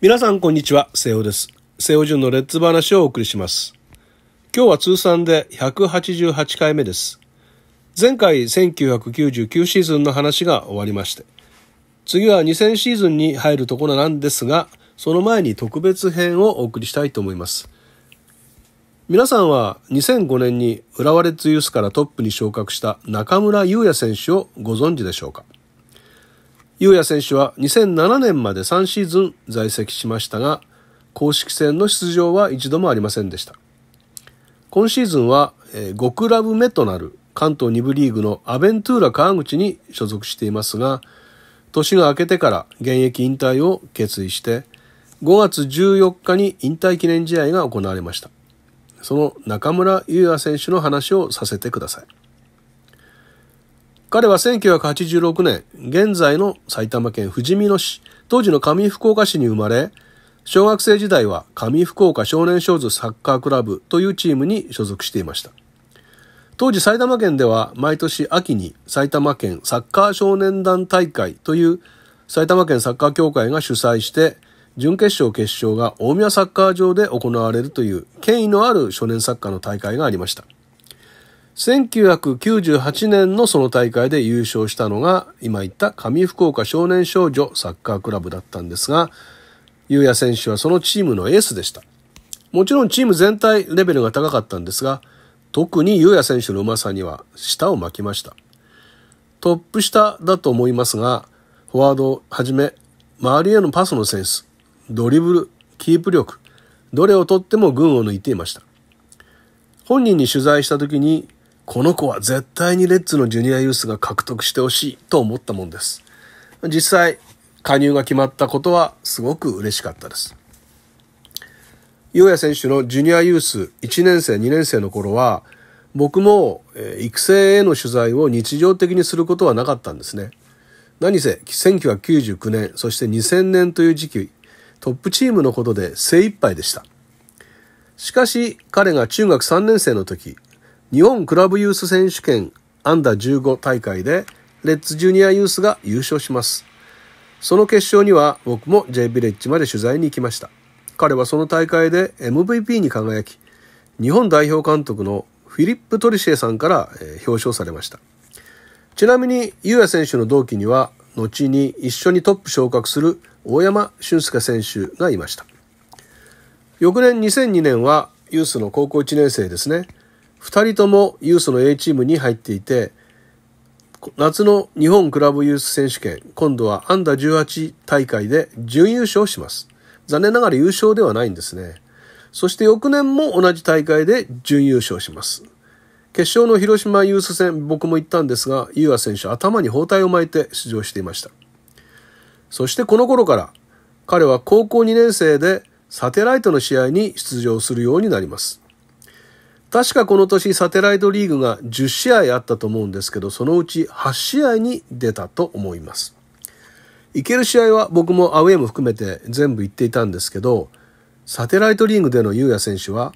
皆さんこんにちは、瀬尾です。瀬尾淳のレッツ話をお送りします。今日は通算で188回目です。前回1999シーズンの話が終わりまして、次は2000シーズンに入るところなんですが、その前に特別編をお送りしたいと思います。皆さんは2005年に浦和レッズユースからトップに昇格した中村優也選手をご存知でしょうか優也選手は2007年まで3シーズン在籍しましたが、公式戦の出場は一度もありませんでした。今シーズンは5クラブ目となる関東2部リーグのアベントゥーラ川口に所属していますが、年が明けてから現役引退を決意して、5月14日に引退記念試合が行われました。その中村優也選手の話をさせてください。彼は1986年、現在の埼玉県富士見野市、当時の上福岡市に生まれ、小学生時代は上福岡少年少女サッカークラブというチームに所属していました。当時埼玉県では毎年秋に埼玉県サッカー少年団大会という埼玉県サッカー協会が主催して準決勝決勝が大宮サッカー場で行われるという権威のある少年サッカーの大会がありました。1998年のその大会で優勝したのが今言った上福岡少年少女サッカークラブだったんですが優也選手はそのチームのエースでしたもちろんチーム全体レベルが高かったんですが特に優也選手のうまさには舌を巻きましたトップ下だと思いますがフォワードをはじめ周りへのパスのセンスドリブルキープ力どれをとっても群を抜いていました本人に取材した時にこの子は絶対にレッツのジュニアユースが獲得してほしいと思ったもんです。実際、加入が決まったことはすごく嬉しかったです。ーヤ選手のジュニアユース1年生、2年生の頃は、僕も育成への取材を日常的にすることはなかったんですね。何せ1999年、そして2000年という時期、トップチームのことで精一杯でした。しかし彼が中学3年生の時、日本クラブユース選手権アンダー15大会でレッツジュニアユースが優勝します。その決勝には僕も J ビレッジまで取材に行きました。彼はその大会で MVP に輝き、日本代表監督のフィリップ・トリシエさんから表彰されました。ちなみに、優也選手の同期には、後に一緒にトップ昇格する大山俊介選手がいました。翌年2002年はユースの高校1年生ですね。2人ともユースの A チームに入っていて、夏の日本クラブユース選手権、今度はアンダー18大会で準優勝します。残念ながら優勝ではないんですね。そして翌年も同じ大会で準優勝します。決勝の広島ユース戦、僕も行ったんですが、優ア選手頭に包帯を巻いて出場していました。そしてこの頃から、彼は高校2年生でサテライトの試合に出場するようになります。確かこの年サテライトリーグが10試合あったと思うんですけど、そのうち8試合に出たと思います。行ける試合は僕もアウェイも含めて全部行っていたんですけど、サテライトリーグでの優也選手は、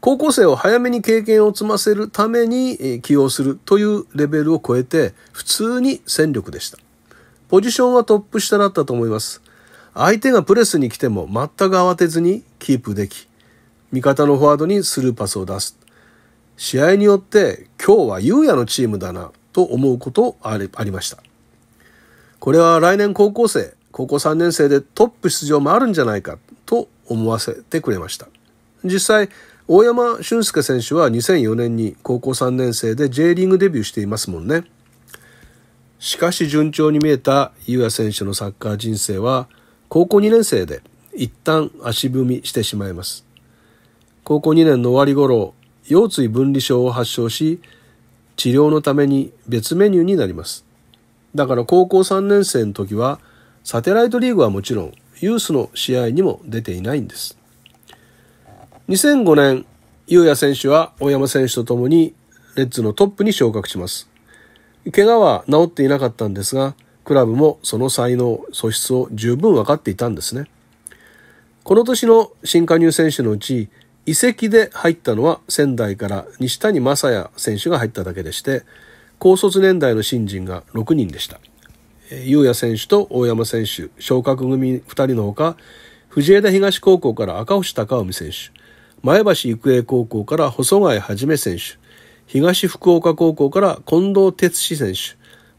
高校生を早めに経験を積ませるために起用するというレベルを超えて、普通に戦力でした。ポジションはトップ下だったと思います。相手がプレスに来ても全く慌てずにキープでき、味方のフォワードにスルーパスを出す。試合によって今日は優也のチームだなと思うことありました。これは来年高校生、高校3年生でトップ出場もあるんじゃないかと思わせてくれました。実際、大山俊介選手は2004年に高校3年生で J リーグデビューしていますもんね。しかし順調に見えた優也選手のサッカー人生は高校2年生で一旦足踏みしてしまいます。高校2年の終わり頃腰椎分離症を発症し治療のために別メニューになりますだから高校3年生の時はサテライトリーグはもちろんユースの試合にも出ていないんです2005年優也選手は大山選手と共にレッズのトップに昇格します怪我は治っていなかったんですがクラブもその才能素質を十分分かっていたんですねこの年の新加入選手のうち移籍で入ったのは仙台から西谷正也選手が入っただけでして高卒年代の新人が6人でした優也選手と大山選手昇格組2人のほか藤枝東高校から赤星孝臣選手前橋育英高校から細貝一選手東福岡高校から近藤哲史選手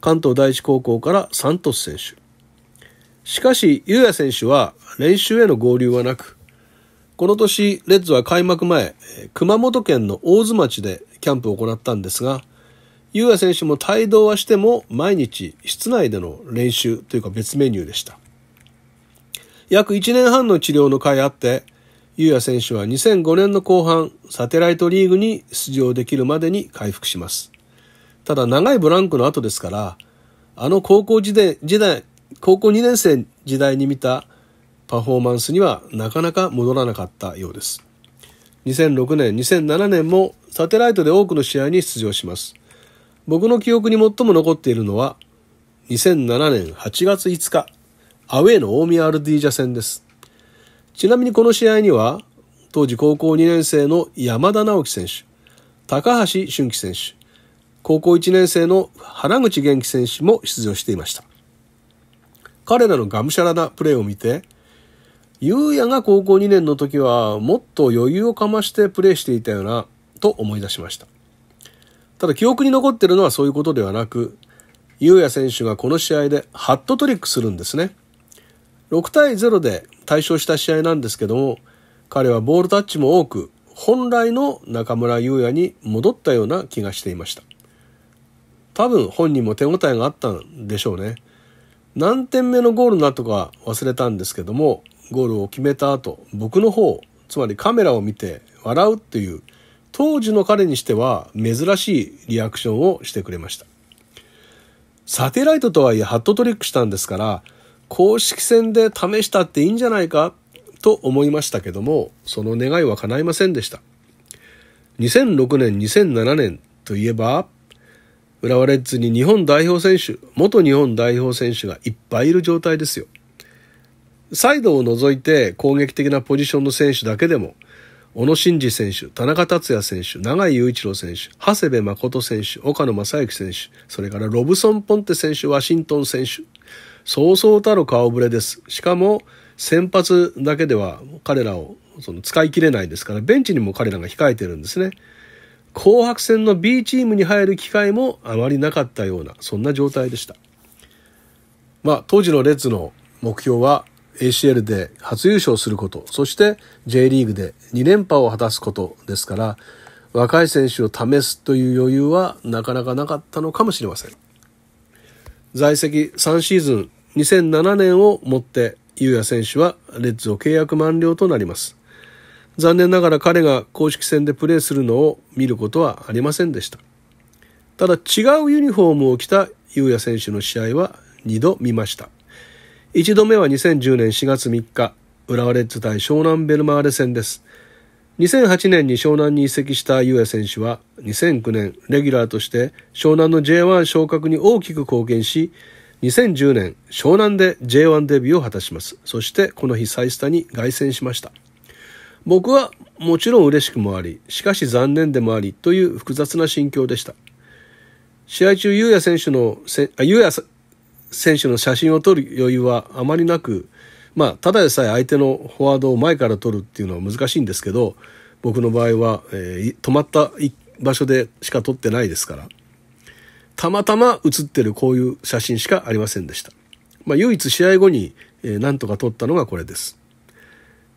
関東第一高校からサントス選手しかし優也選手は練習への合流はなくこの年、レッズは開幕前、熊本県の大津町でキャンプを行ったんですが、優也選手も帯同はしても毎日室内での練習というか別メニューでした。約1年半の治療の会あって、優也選手は2005年の後半、サテライトリーグに出場できるまでに回復します。ただ長いブランクの後ですから、あの高校時代、時代、高校2年生時代に見たパフォーマンスにはなかなか戻らなかったようです2006年2007年もサテライトで多くの試合に出場します僕の記憶に最も残っているのは2007年8月5日アウェイの大宮アルディージャ戦ですちなみにこの試合には当時高校2年生の山田直樹選手高橋俊樹選手高校1年生の原口元気選手も出場していました彼らのがむしゃらなプレーを見てゆうやが高校2年の時はもっと余裕をかましてプレーしていたよなと思い出しました。ただ記憶に残ってるのはそういうことではなく、ゆうや選手がこの試合でハットトリックするんですね。6対0で大勝した試合なんですけども、彼はボールタッチも多く、本来の中村優也に戻ったような気がしていました。多分本人も手応えがあったんでしょうね。何点目のゴールなとか忘れたんですけども、ゴールを決めた後、僕の方、つまりカメラを見て笑うっていう、当時の彼にしては珍しいリアクションをしてくれました。サテライトとはいえハットトリックしたんですから、公式戦で試したっていいんじゃないかと思いましたけども、その願いは叶いませんでした。2006年、2007年といえば、浦和レッズに日本代表選手、元日本代表選手がいっぱいいる状態ですよ。サイドを除いて攻撃的なポジションの選手だけでも、小野伸二選手、田中達也選手、永井雄一郎選手、長谷部誠選手、岡野正幸選手、それからロブソン・ポンテ選手、ワシントン選手、そうそうたる顔ぶれです。しかも、先発だけでは彼らをその使い切れないですから、ベンチにも彼らが控えてるんですね。紅白戦の B チームに入る機会もあまりなかったような、そんな状態でした。まあ、当時のレッズの目標は、ACL で初優勝すること、そして J リーグで2連覇を果たすことですから、若い選手を試すという余裕はなかなかなかったのかもしれません。在籍3シーズン2007年をもって優也選手はレッズを契約満了となります。残念ながら彼が公式戦でプレーするのを見ることはありませんでした。ただ違うユニフォームを着た優也選手の試合は2度見ました。1度目は2010年4月3日、浦和レッズ対湘南ベルマーレ戦です。2008年に湘南に移籍した優也選手は2009年レギュラーとして湘南の J1 昇格に大きく貢献し2010年湘南で J1 デビューを果たしますそしてこの日再スタに凱旋しました僕はもちろん嬉しくもありしかし残念でもありという複雑な心境でした試合中優也選手のせあ優選手の写真を撮る余裕はあまりなく、まあ、ただでさえ相手のフォワードを前から取るっていうのは難しいんですけど僕の場合は、えー、止まった場所でしか撮ってないですからたまたま写ってるこういう写真しかありませんでした、まあ、唯一試合後に、えー、なとか撮ったのがこれです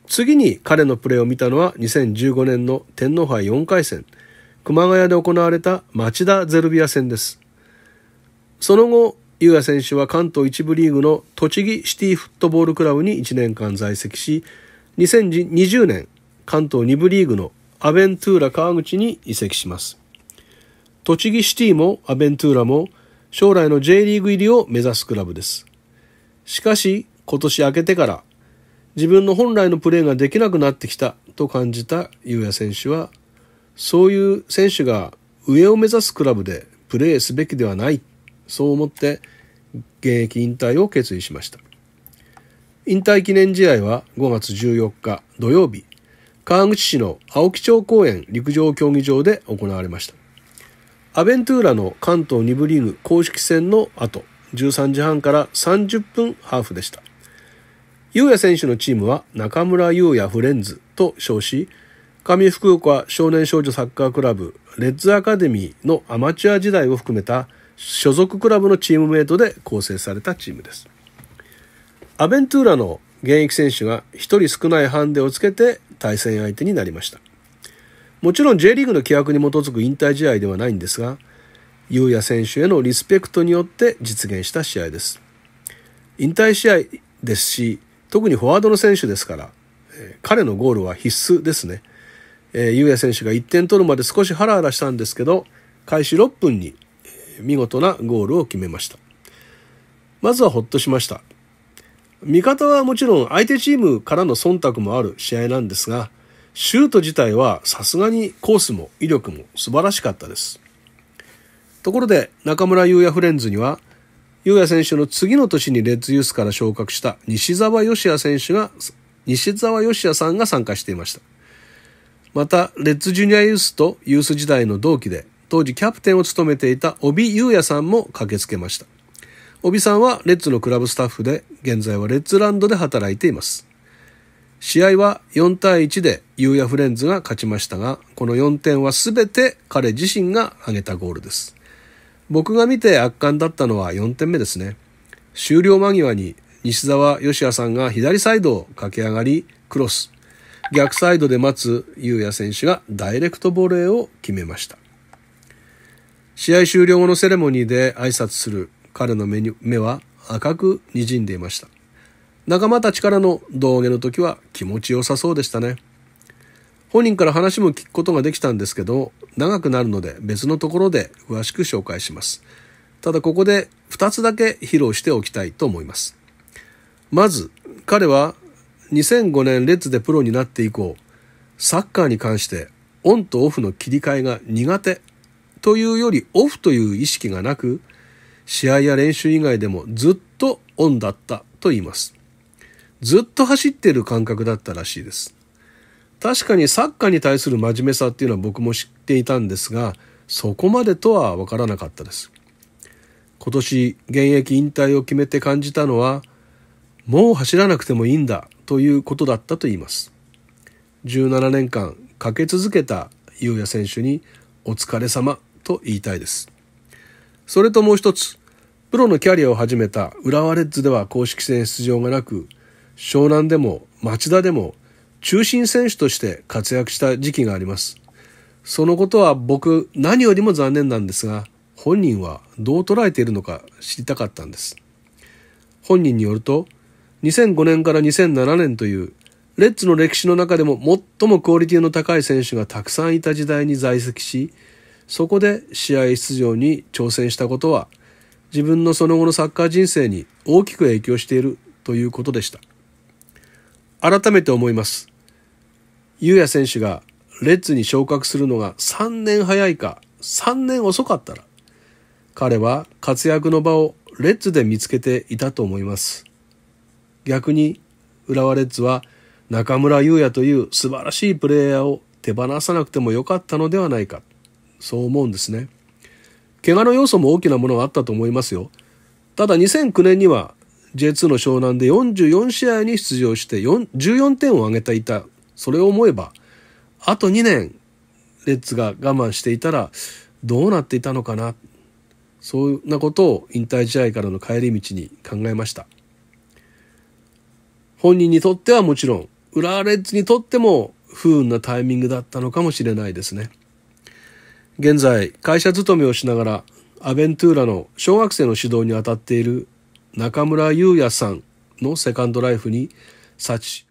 次に彼のプレーを見たのは2015年の天皇杯4回戦熊谷で行われた町田ゼルビア戦ですその後優也選手は関東一部リーグの栃木シティフットボールクラブに1年間在籍し2020年関東二部リーグのアベントゥーラ川口に移籍します栃木シティもアベントゥーラも将来の J リーグ入りを目指すクラブですしかし今年明けてから自分の本来のプレーができなくなってきたと感じた優也選手はそういう選手が上を目指すクラブでプレーすべきではないそう思って現役引退を決意しました引退記念試合は5月14日土曜日川口市の青木町公園陸上競技場で行われましたアベントゥーラの関東2部リーグ公式戦の後13時半から30分ハーフでした優也選手のチームは中村優也フレンズと称し上福岡少年少女サッカークラブレッズアカデミーのアマチュア時代を含めた所属クラブのチームメイトで構成されたチームですアベントゥーラの現役選手が1人少ないハンデをつけて対戦相手になりましたもちろん J リーグの規約に基づく引退試合ではないんですが優也選手へのリスペクトによって実現した試合です引退試合ですし特にフォワードの選手ですから、えー、彼のゴールは必須ですね優也、ー、選手が1点取るまで少しハラハラしたんですけど開始6分に見事なゴールを決めました。まずはほっとしました。味方はもちろん相手チームからの忖度もある試合なんですが、シュート自体はさすがにコースも威力も素晴らしかったです。ところで中村優也フレンズには、優也選手の次の年にレッズユースから昇格した西澤義也選手が、西澤義也さんが参加していました。また、レッズジュニアユースとユース時代の同期で、当時キャプテンを務めていた帯裕也さんも駆けつけました。帯さんはレッズのクラブスタッフで、現在はレッズランドで働いています。試合は4対1で裕也フレンズが勝ちましたが、この4点は全て彼自身が挙げたゴールです。僕が見て圧巻だったのは4点目ですね。終了間際に西澤義也さんが左サイドを駆け上がり、クロス。逆サイドで待つ優也選手がダイレクトボレーを決めました。試合終了後のセレモニーで挨拶する彼の目に目は赤く滲んでいました。仲間たちからの胴上げの時は気持ちよさそうでしたね。本人から話も聞くことができたんですけど、長くなるので別のところで詳しく紹介します。ただここで2つだけ披露しておきたいと思います。まず、彼は2005年レッズでプロになって以降、サッカーに関してオンとオフの切り替えが苦手というよりオフという意識がなく、試合や練習以外でもずっとオンだったと言います。ずっと走っている感覚だったらしいです。確かにサッカーに対する真面目さっていうのは僕も知っていたんですが、そこまでとはわからなかったです。今年現役引退を決めて感じたのは、もう走らなくてもいいんだということだったと言います。17年間かけ続けた優也選手にお疲れ様と言いたいです。それともう一つ、プロのキャリアを始めた浦和レッズでは公式戦出場がなく、湘南でも町田でも中心選手として活躍した時期があります。そのことは僕何よりも残念なんですが、本人はどう捉えているのか知りたかったんです。本人によると、2005年から2007年というレッズの歴史の中でも最もクオリティの高い選手がたくさんいた時代に在籍し、そこで試合出場に挑戦したことは自分のその後のサッカー人生に大きく影響しているということでした改めて思います優也選手がレッズに昇格するのが3年早いか3年遅かったら彼は活躍の場をレッズで見つけていたと思います逆に浦和レッズは中村優也という素晴らしいプレイヤーを手放さなくてもよかったのではないかそう思うんですね怪我の要素も大きなものはあったと思いますよただ2009年には J2 の湘南で44試合に出場して14点を挙げていたそれを思えばあと2年レッツが我慢していたらどうなっていたのかなそんなことを引退試合からの帰り道に考えました本人にとってはもちろん浦和レッズにとっても不運なタイミングだったのかもしれないですね。現在、会社勤めをしながら、アベントゥーラの小学生の指導に当たっている中村優也さんのセカンドライフに、幸